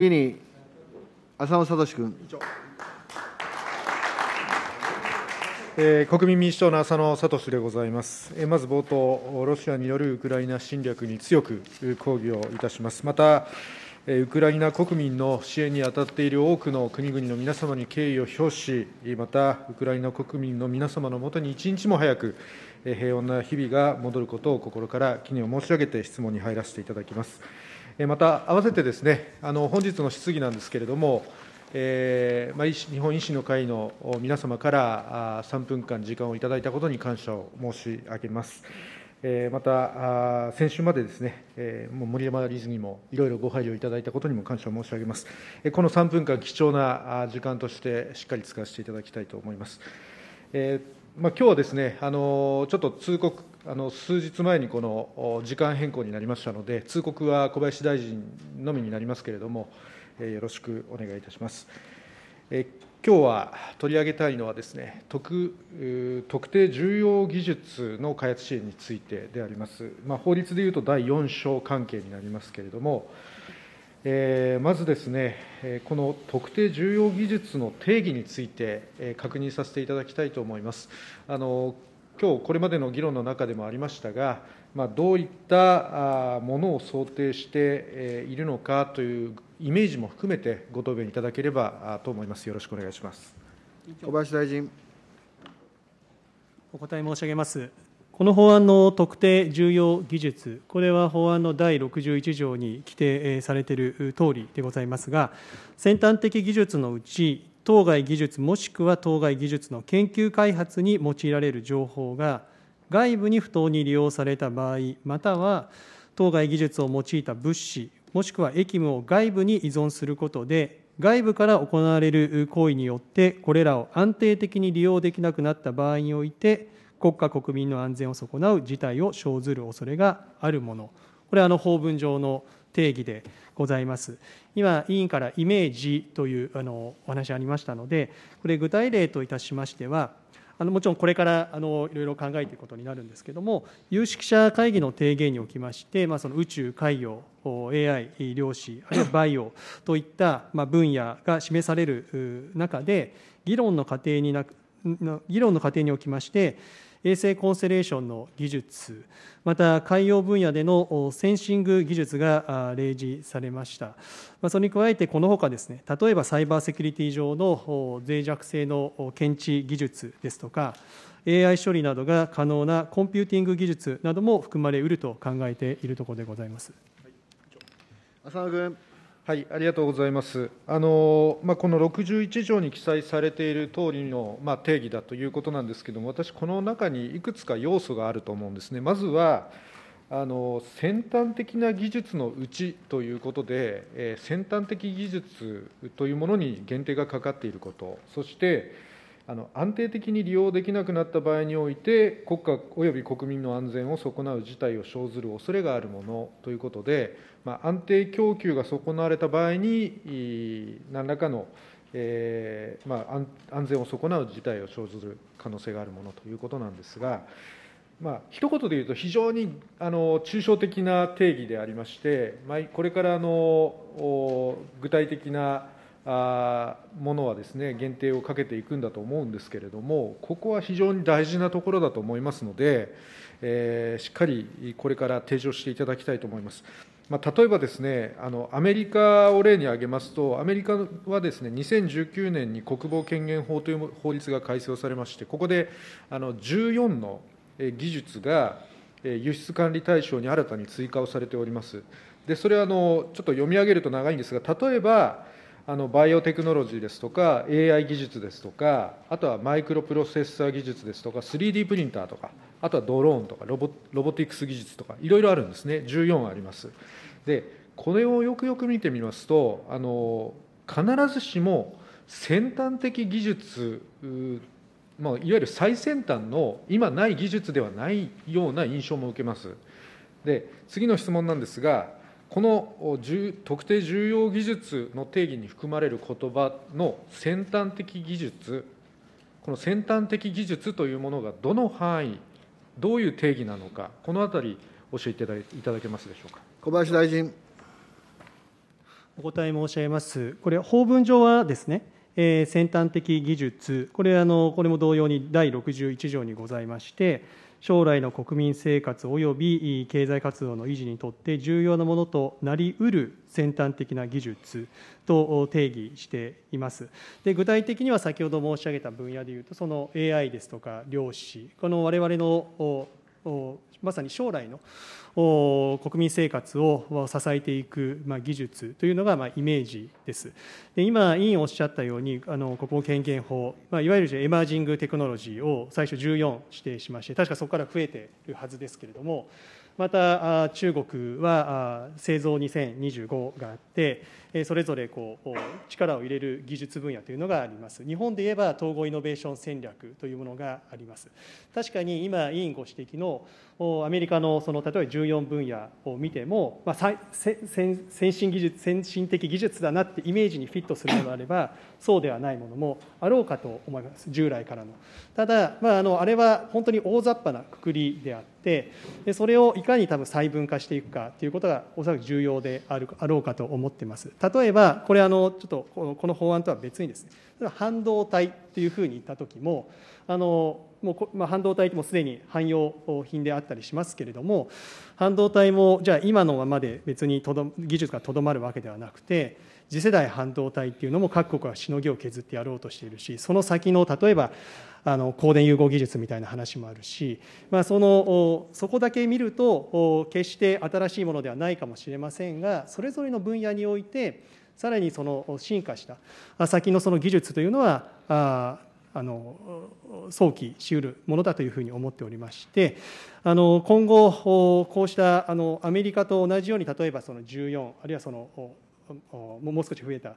次に浅野聡君、えー、国民民主党の浅野聡でございます、えー、まず冒頭、ロシアによるウクライナ侵略に強く抗議をいたします、また、えー、ウクライナ国民の支援に当たっている多くの国々の皆様に敬意を表し、またウクライナ国民の皆様のもとに一日も早く平穏な日々が戻ることを心から記念を申し上げて質問に入らせていただきます。また、併せてですね、本日の質疑なんですけれども、日本医師の会の皆様から3分間時間をいただいたことに感謝を申し上げます。また、先週までですね、もう盛山理事にもいろいろご配慮いただいたことにも感謝を申し上げます。この3分間、貴重な時間としてしっかり使わせていただきたいと思います。まあ、今日はですね、あのちょっと通告数日前にこの時間変更になりましたので、通告は小林大臣のみになりますけれども、よろしくお願いいたします。きょうは取り上げたいのはですね、特特定重要技術の開発支援についてであります。まあ、法律でいうと第4章関係になりますけれども、えー、まずですね、この特定重要技術の定義について、確認させていただきたいと思います。あの今日これまでの議論の中でもありましたが、まあ、どういったものを想定しているのかというイメージも含めて、ご答弁いただければと思います。よろしくお願いします小林大臣。お答え申し上げます。この法案の特定重要技術、これは法案の第61条に規定されている通りでございますが、先端的技術のうち、当該技術もしくは当該技術の研究開発に用いられる情報が外部に不当に利用された場合または当該技術を用いた物資もしくは役務を外部に依存することで外部から行われる行為によってこれらを安定的に利用できなくなった場合において国家国民の安全を損なう事態を生ずる恐れがあるものこれはあの法文上の定義でございます。今、委員からイメージというあのお話ありましたので、これ、具体例といたしましては、あのもちろんこれからあのいろいろ考えていくことになるんですけれども、有識者会議の提言におきまして、まあ、その宇宙、海洋、AI、量子、あるいはバイオといった、まあ、分野が示される中で、議論の過程にな議論の過程におきまして、衛星コンステレーションの技術また海洋分野でのセンシング技術が例示されましたそれに加えてこのほかですね例えばサイバーセキュリティ上の脆弱性の検知技術ですとか AI 処理などが可能なコンピューティング技術なども含まれうると考えているところでございます。浅野君はい、ありがとうございます。あのまあ、この61条に記載されている通りの、まあ、定義だということなんですけれども、私、この中にいくつか要素があると思うんですね。まずはあの先端的な技術のうちということで、えー、先端的技術というものに限定がかかっていること、そして、あの安定的に利用できなくなった場合において、国家および国民の安全を損なう事態を生ずる恐れがあるものということで、まあ、安定供給が損なわれた場合に、何らかの、えーまあ、安全を損なう事態を生ずる可能性があるものということなんですが、まあ一言で言うと、非常にあの抽象的な定義でありまして、これからの具体的なものはですね限定をかけていくんだと思うんですけれどもここは非常に大事なところだと思いますので、えー、しっかりこれから提唱していただきたいと思います。まあ、例えばですねあの、アメリカを例に挙げますと、アメリカはですね2019年に国防権限法という法律が改正されまして、ここであの14の技術が輸出管理対象に新たに追加をされております。でそれはあのちょっと読み上げると長いんですが、例えば、あのバイオテクノロジーですとか、AI 技術ですとか、あとはマイクロプロセッサー技術ですとか、3D プリンターとか、あとはドローンとかロボ、ロボティクス技術とか、いろいろあるんですね、14あります。で、これをよくよく見てみますと、あの必ずしも先端的技術、まあ、いわゆる最先端の今ない技術ではないような印象も受けます。で次の質問なんですがこの特定重要技術の定義に含まれることばの先端的技術、この先端的技術というものがどの範囲、どういう定義なのか、このあたり、教えていただけますでしょうか。小林大臣お答え申し上げます。これ、法文上はですね、えー、先端的技術、これあの、これも同様に第61条にございまして、将来の国民生活及び経済活動の維持にとって重要なものとなりうる先端的な技術と定義しています。で具体的には先ほど申し上げた分野でいうとその AI ですとか量子この我々のまさに将来の国民生活を支えていく、まあ、技術というのが、まあ、イメージです。で今、委員おっしゃったように、あの国防権限法、まあ、いわゆるエマージングテクノロジーを最初14指定しまして、確かそこから増えているはずですけれども、また中国は製造2025があってそれぞれこう力を入れる技術分野というのがあります日本で言えば統合イノベーション戦略というものがあります確かに今委員ご指摘のアメリカのその例えば14分野を見ても、まあ、先進技術先進的技術だなってイメージにフィットするものあればそうではないものもあろうかと思います従来からの。ただ、まあ、あのあれは本当に大雑把なくくりであってでそれをいかに多分細分化していくかということがおそらく重要であるあろうかと思ってます。例えばこれあのちょっとこの法案とは別にですね半導体というふうに言った時もあのもう、まあ、半導体もすでに汎用品であったりしますけれども半導体もじゃあ今のままで別にとど技術がとどまるわけではなくて次世代半導体っていうのも各国はしのぎを削ってやろうとしているしその先の例えばあの光電融合技術みたいな話もあるし、まあ、そのそこだけ見ると決して新しいものではないかもしれませんがそれぞれの分野においてさらにその進化した先のその技術というのはああの早期しうるものだというふうに思っておりましてあの今後こうしたあのアメリカと同じように例えばその14あるいはそのもう少し増えた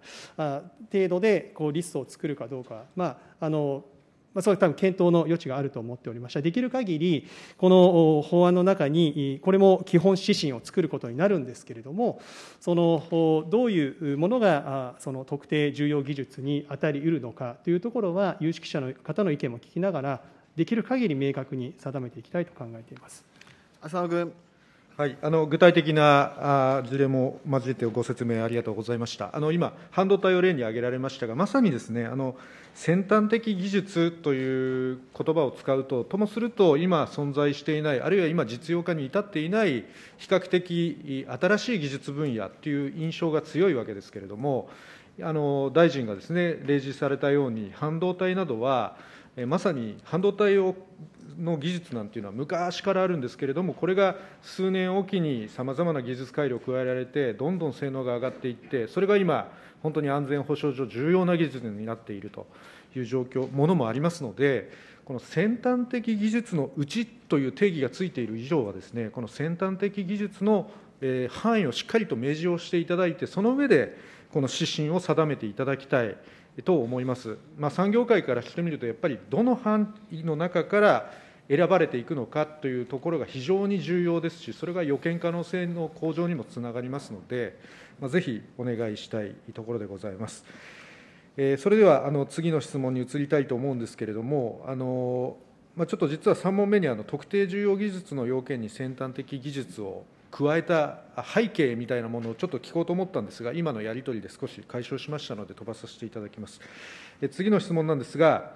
程度でこうリストを作るかどうか、まあ、あのまあ、それは多分検討の余地があると思っておりました。できる限り、この法案の中に、これも基本指針を作ることになるんですけれども、そのどういうものがその特定重要技術に当たりうるのかというところは、有識者の方の意見も聞きながら、できる限り明確に定めていきたいと考えています。浅野君具体的な事例も交えてご説明ありがとうございました。今、半導体を例に挙げられましたが、まさにですね、先端的技術ということばを使うと、ともすると、今存在していない、あるいは今実用化に至っていない、比較的新しい技術分野という印象が強いわけですけれども、大臣がですね、例示されたように、半導体などは、まさに半導体の技術なんていうのは昔からあるんですけれども、これが数年おきにさまざまな技術改良を加えられて、どんどん性能が上がっていって、それが今、本当に安全保障上、重要な技術になっているという状況、ものもありますので、この先端的技術のうちという定義がついている以上はですね、この先端的技術の範囲をしっかりと明示をしていただいて、その上で、この指針を定めていただきたい。と思います。まあ、産業界からしてみると、やっぱりどの範囲の中から選ばれていくのかというところが非常に重要ですし、それが予見可能性の向上にもつながりますので、まあ、ぜひお願いしたいところでございます。えー、それではあの次の質問に移りたいと思うんですけれども、あのまあ、ちょっと実は3問目にあの特定重要技術の要件に先端的技術を加えた背景みたいなものをちょっと聞こうと思ったんですが、今のやり取りで少し解消しましたので、飛ばさせていただきます。え次の質問なんですが、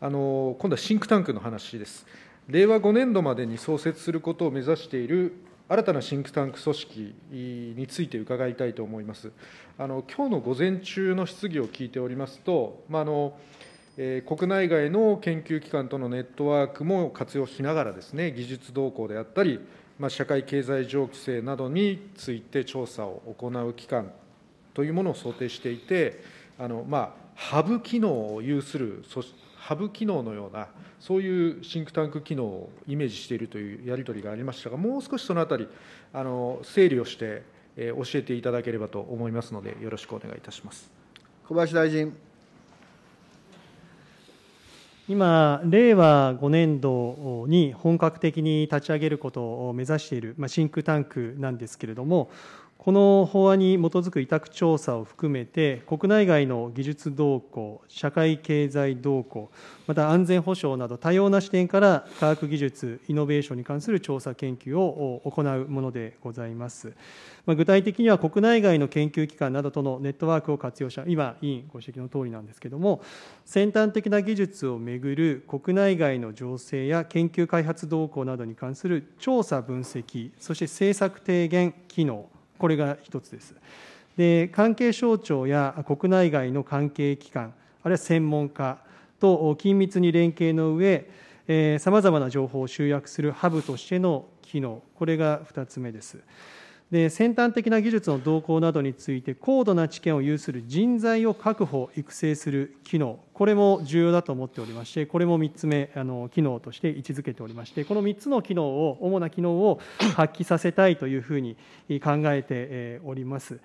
あの今度はシンクタンクの話です。令和5年度までに創設することを目指している新たなシンクタンク組織について伺いたいと思います。あの今日の午前中の質疑を聞いておりますと、まあのえー、国内外の研究機関とのネットワークも活用しながらですね、技術動向であったり、まあ、社会経済情勢などについて調査を行う機関というものを想定していて、あのまあ、ハブ機能を有する、ハブ機能のような、そういうシンクタンク機能をイメージしているというやり取りがありましたが、もう少しそのあたり、あの整理をして、え教えていただければと思いますので、よろしくお願いいたします。小林大臣。今、令和5年度に本格的に立ち上げることを目指している、まあ、シンクタンクなんですけれども、この法案に基づく委託調査を含めて、国内外の技術動向、社会経済動向、また安全保障など、多様な視点から科学技術、イノベーションに関する調査研究を行うものでございます。まあ、具体的には、国内外の研究機関などとのネットワークを活用した、今、委員ご指摘のとおりなんですけれども、先端的な技術をめぐる国内外の情勢や研究開発動向などに関する調査分析、そして政策提言機能、これが一つです。で関係省庁や国内外の関係機関あるいは専門家と緊密に連携の上さまざまな情報を集約するハブとしての機能これが2つ目です。で先端的な技術の動向などについて高度な知見を有する人材を確保育成する機能これも重要だと思っておりましてこれも3つ目あの機能として位置づけておりましてこの3つの機能を主な機能を発揮させたいというふうに考えております。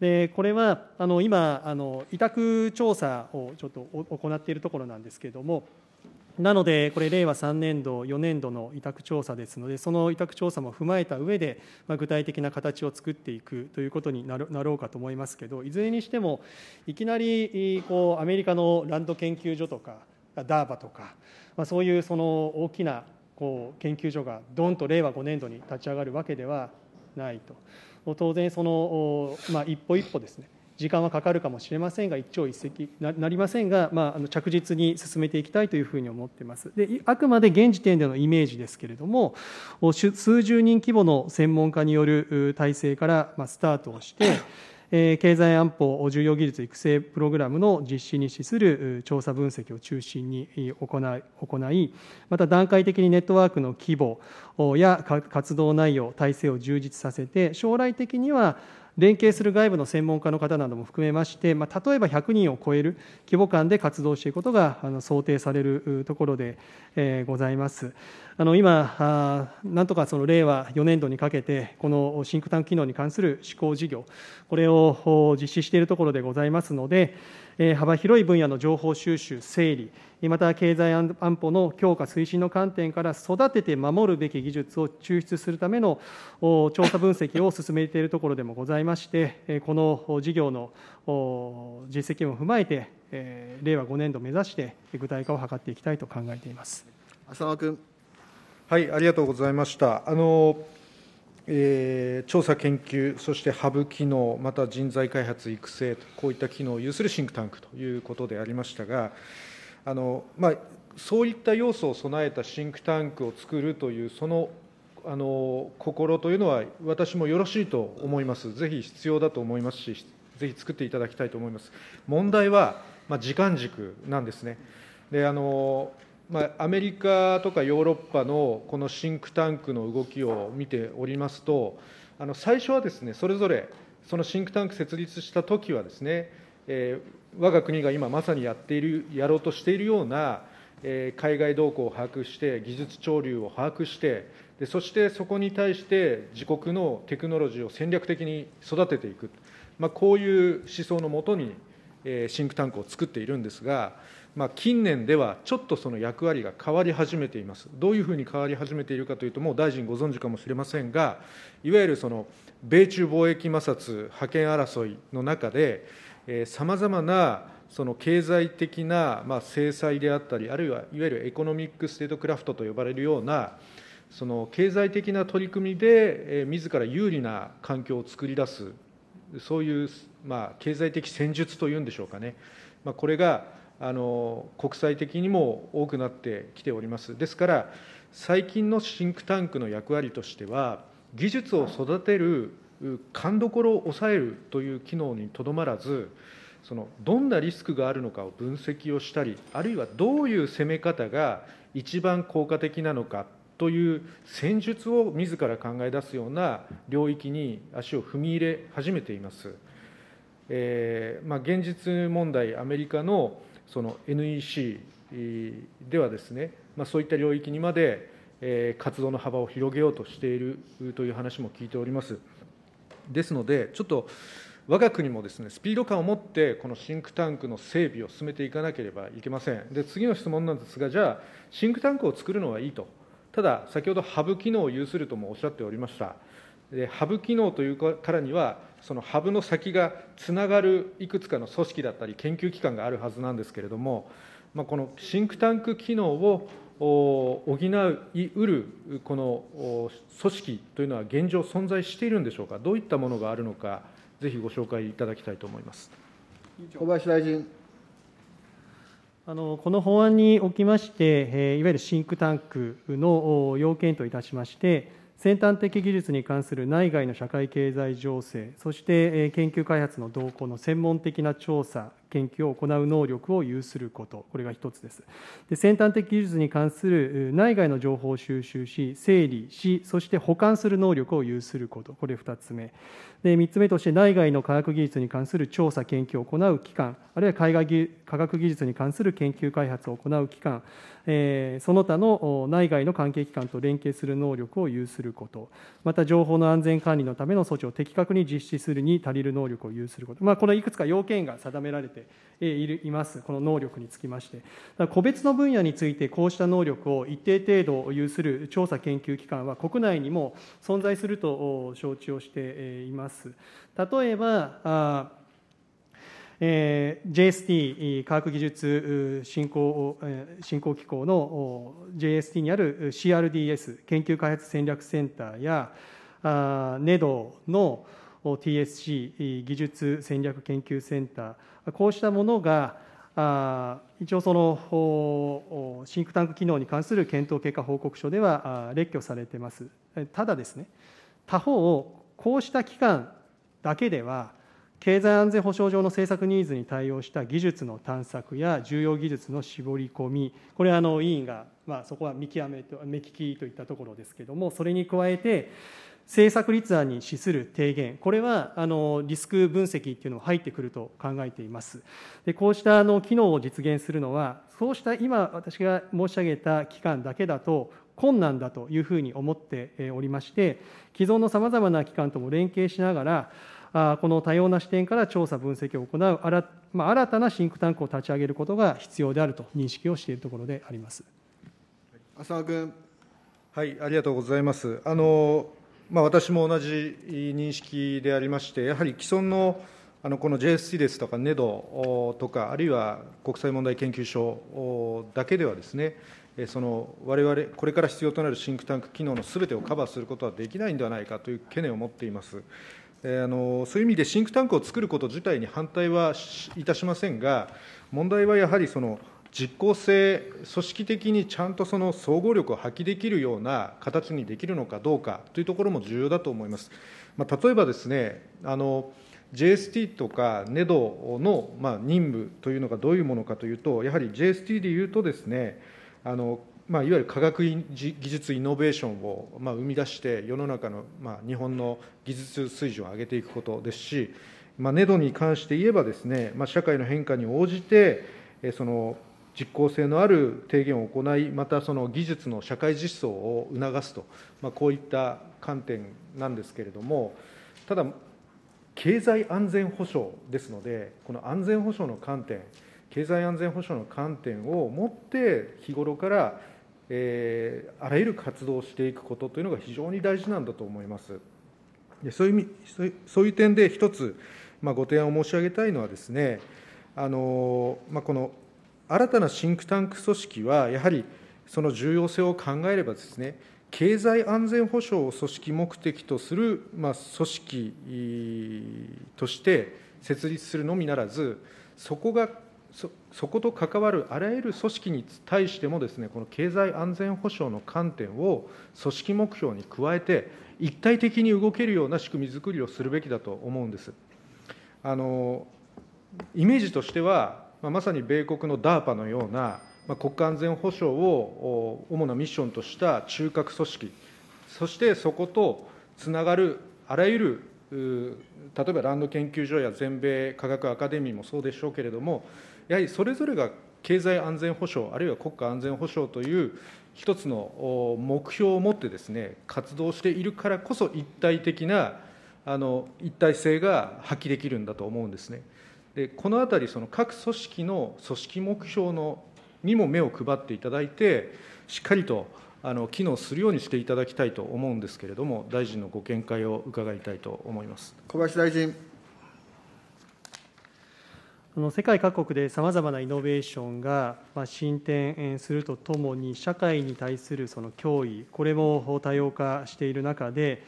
でこれはあの今あの委託調査をちょっと行っているところなんですけれどもなので、これ、令和3年度、4年度の委託調査ですので、その委託調査も踏まえた上で、ま具体的な形を作っていくということになろうかと思いますけど、いずれにしても、いきなりこうアメリカのランド研究所とか、ダーバとか、まそういうその大きなこう研究所がどんと令和5年度に立ち上がるわけではないと。当然その、ま一歩一歩ですね時間はかかるかもしれませんが、一朝一夕なりませんが、まあ、あの着実に進めていきたいというふうに思っています。であくまで現時点でのイメージですけれども、数十人規模の専門家による体制からスタートをして、経済安保重要技術育成プログラムの実施に資する調査分析を中心に行い、また段階的にネットワークの規模や活動内容、体制を充実させて、将来的には連携する外部の専門家の方なども含めまして、まあ、例えば100人を超える規模感で活動していくことが想定されるところでございます。あの今、なんとかその令和4年度にかけて、このシンクタンク機能に関する施行事業、これを実施しているところでございますので、幅広い分野の情報収集、整理、また経済安保の強化、推進の観点から育てて守るべき技術を抽出するための調査分析を進めているところでもございまして、この事業の実績も踏まえて、令和5年度目指して具体化を図っていきたいと考えています。浅野君ありがとうございました。調査研究、そしてハブ機能、また人材開発育成と、こういった機能を有するシンクタンクということでありましたが、あのまあ、そういった要素を備えたシンクタンクを作るという、そのあの心というのは、私もよろしいと思います、ぜひ必要だと思いますし、ぜひ作っていただきたいと思います。問題は、まあ、時間軸なんですね。であのまあ、アメリカとかヨーロッパのこのシンクタンクの動きを見ておりますと、あの最初はですねそれぞれ、そのシンクタンク設立したときはですね、えー、我が国が今まさにやっている、やろうとしているような、えー、海外動向を把握して、技術潮流を把握して、でそしてそこに対して自国のテクノロジーを戦略的に育てていく、まあ、こういう思想のもとに、えー、シンクタンクを作っているんですが、近年ではちょっとその役割が変わり始めています。どういうふうに変わり始めているかというと、もう大臣ご存知かもしれませんが、いわゆるその米中貿易摩擦、覇権争いの中で、さまざまなその経済的なまあ制裁であったり、あるいはいわゆるエコノミック・ステートクラフトと呼ばれるような、その経済的な取り組みで、えー、自ら有利な環境を作り出す、そういう、まあ、経済的戦術というんでしょうかね、まあ、これがあの国際的にも多くなってきております。ですから、最近のシンクタンクの役割としては、技術を育てる、勘どころを抑えるという機能にとどまらず、そのどんなリスクがあるのかを分析をしたり、あるいはどういう攻め方が一番効果的なのかという戦術を自ら考え出すような領域に足を踏み入れ始めています。えーまあ、現実問題、アメリカのその NEC ではですね、まあ、そういった領域にまで、え活動の幅を広げようとしているという話も聞いております。ですので、ちょっと我が国もですねスピード感を持って、このシンクタンクの整備を進めていかなければいけません。で、次の質問なんですが、じゃあ、シンクタンクを作るのはいいと、ただ、先ほどハブ機能を有するともおっしゃっておりました。でハブ機能というからには、そのハブの先がつながるいくつかの組織だったり研究機関があるはずなんですけれども、まあ、このシンクタンク機能を補いうるこの組織というのは現状存在しているんでしょうか、どういったものがあるのか、ぜひご紹介いただきたいと思います小林大臣。あのこの法案におきまして、いわゆるシンクタンクの要件といたしまして、先端的技術に関する内外の社会経済情勢そして研究開発の動向の専門的な調査研究を行う能力を有することこれが1つですで先端的技術に関する内外の情報を収集し整理しそして保管する能力を有することこれ2つ目で3つ目として内外の科学技術に関する調査研究を行う機関あるいは海外科学技術に関する研究開発を行う機関、えー、その他の内外の関係機関と連携する能力を有することまた情報の安全管理のための措置を的確に実施するに足りる能力を有すること、まあ、このいくつか要件が定められてています、この能力につきまして。個別の分野について、こうした能力を一定程度有する調査研究機関は国内にも存在すると承知をしています。例えば、えー、JST 科学技術振興振興機構の JST にある CRDS 研究開発戦略センターや NEDO の TSC 技術戦略研究センターこうしたものが一応そのシンクタンク機能に関する検討結果報告書では列挙されてますただですね他方こうした機関だけでは経済安全保障上の政策ニーズに対応した技術の探索や重要技術の絞り込みこれは委員が、そこは見極めと目利きといったところですけれどもそれに加えて政策立案に資する提言、これはあのリスク分析っていうのも入ってくると考えています。でこうしたあの機能を実現するのは、そうした今、私が申し上げた機関だけだと困難だというふうに思っておりまして、既存のさまざまな機関とも連携しながら、この多様な視点から調査、分析を行う新,、まあ、新たなシンクタンクを立ち上げることが必要であると認識をしているところであります浅尾君。はい、ありがとうございます。あのまあ、私も同じ認識でありまして、やはり既存のあのこの JSC ですとか、ネドとか、あるいは国際問題研究所だけではですね、そのわれ、これから必要となるシンクタンク機能のすべてをカバーすることはできないんではないかという懸念を持っています。あのそういう意味で、シンクタンクを作ること自体に反対はいたしませんが、問題はやはりその実効性、組織的にちゃんとその総合力を発揮できるような形にできるのかどうかというところも重要だと思います。まあ、例えばですね、あの JST とか NEDO の、まあ、任務というのがどういうものかというと、やはり JST でいうとですね、あのまあ、いわゆる科学技術イノベーションを、まあ、生み出して、世の中の、まあ、日本の技術水準を上げていくことですし、まあ、NEDO に関して言えばですね、まあ、社会の変化に応じて、その実効性のある提言を行い、またその技術の社会実装を促すと、まあ、こういった観点なんですけれども、ただ、経済安全保障ですので、この安全保障の観点、経済安全保障の観点を持って、日頃から、えー、あらゆる活動をしていくことというのが非常に大事なんだと思います。でそういうそういう点で、一つ、まあ、ご提案を申し上げたいのはですね、あのまあ、この新たなシンクタンク組織は、やはりその重要性を考えればですね、経済安全保障を組織目的とする、まあ、組織として設立するのみならず、そこがそそこと関わるあらゆる組織に対してもです、ね、この経済安全保障の観点を組織目標に加えて、一体的に動けるような仕組み作りをするべきだと思うんです。あのイメージとしてはまさに米国の DARPA のような、ま国家安全保障を主なミッションとした中核組織、そしてそことつながるあらゆる例えばランド研究所や全米科学アカデミーもそうでしょうけれども、やはりそれぞれが経済安全保障、あるいは国家安全保障という一つの目標を持ってですね、活動しているからこそ一体的なあの一体性が発揮できるんだと思うんですね。でこのあたり、その各組織の組織目標のにも目を配っていただいて、しっかりとあの機能するようにしていただきたいと思うんですけれども、大臣のご見解を伺いたいと思います小林大臣。世界各国でさまざまなイノベーションが進展するとともに、社会に対するその脅威、これも多様化している中で、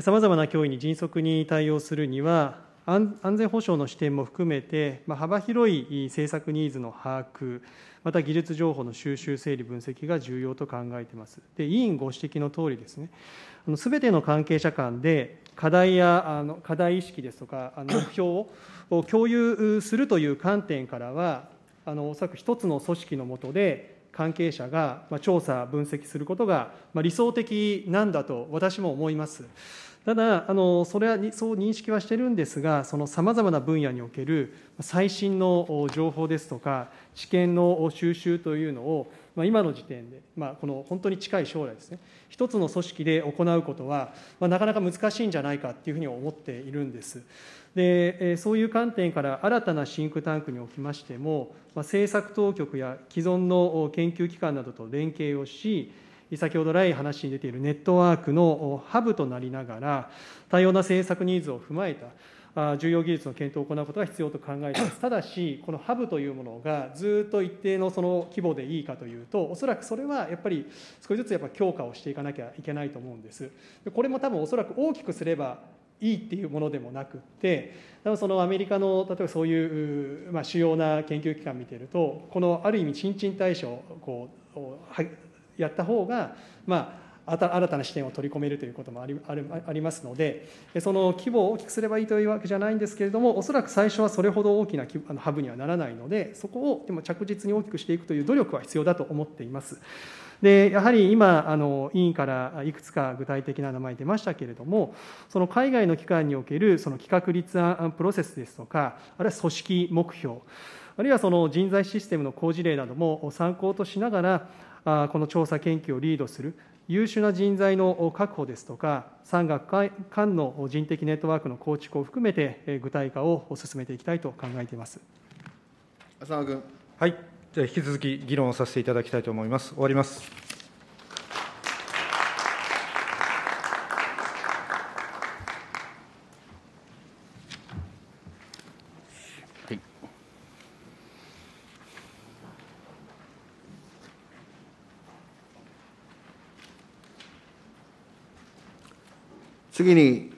さまざまな脅威に迅速に対応するには、安全保障の視点も含めて、幅広い政策ニーズの把握、また技術情報の収集、整理、分析が重要と考えています。で委員ご指摘のとおりですね、すべての関係者間で課題やあの課題意識ですとか、あの目標を共有するという観点からは、あのおそらく一つの組織の下で、関係者が調査、分析することが理想的なんだと私も思います。ただ、あのそれはそう認識はしてるんですが、そのさまざまな分野における最新の情報ですとか、知見の収集というのを、まあ、今の時点で、まあ、この本当に近い将来ですね、一つの組織で行うことは、まあ、なかなか難しいんじゃないかというふうに思っているんです。でそういう観点から新たなシンクタンクにおきましても、まあ、政策当局や既存の研究機関などと連携をし、先ほど来話に出ているネットワークのハブとなりながら、多様な政策ニーズを踏まえた、重要技術の検討を行うことが必要と考えています。ただし、このハブというものがずっと一定のその規模でいいかというと、おそらくそれはやっぱり少しずつやっぱ強化をしていかなきゃいけないと思うんです。これも多分おそらく大きくすればいいっていうものでもなくって多分そのアメリカの例えばそういう、まあ、主要な研究機関見てるとこのある意味新陳代謝をこうやった方が、まあ、新たな視点を取り込めるということもありありますのでその規模を大きくすればいいというわけじゃないんですけれどもおそらく最初はそれほど大きなハブにはならないのでそこをでも着実に大きくしていくという努力は必要だと思っています。でやはり今あの委員からいくつか具体的な名前出ましたけれどもその海外の機関におけるその企画立案プロセスですとかあるいは組織目標あるいはその人材システムの好事例なども参考としながらこの調査研究をリードする優秀な人材の確保ですとか、産学官の人的ネットワークの構築を含めて、具体化を進めていきたいと考えています浅野君。はい、じゃ引き続き議論をさせていただきたいと思います。終わります。次に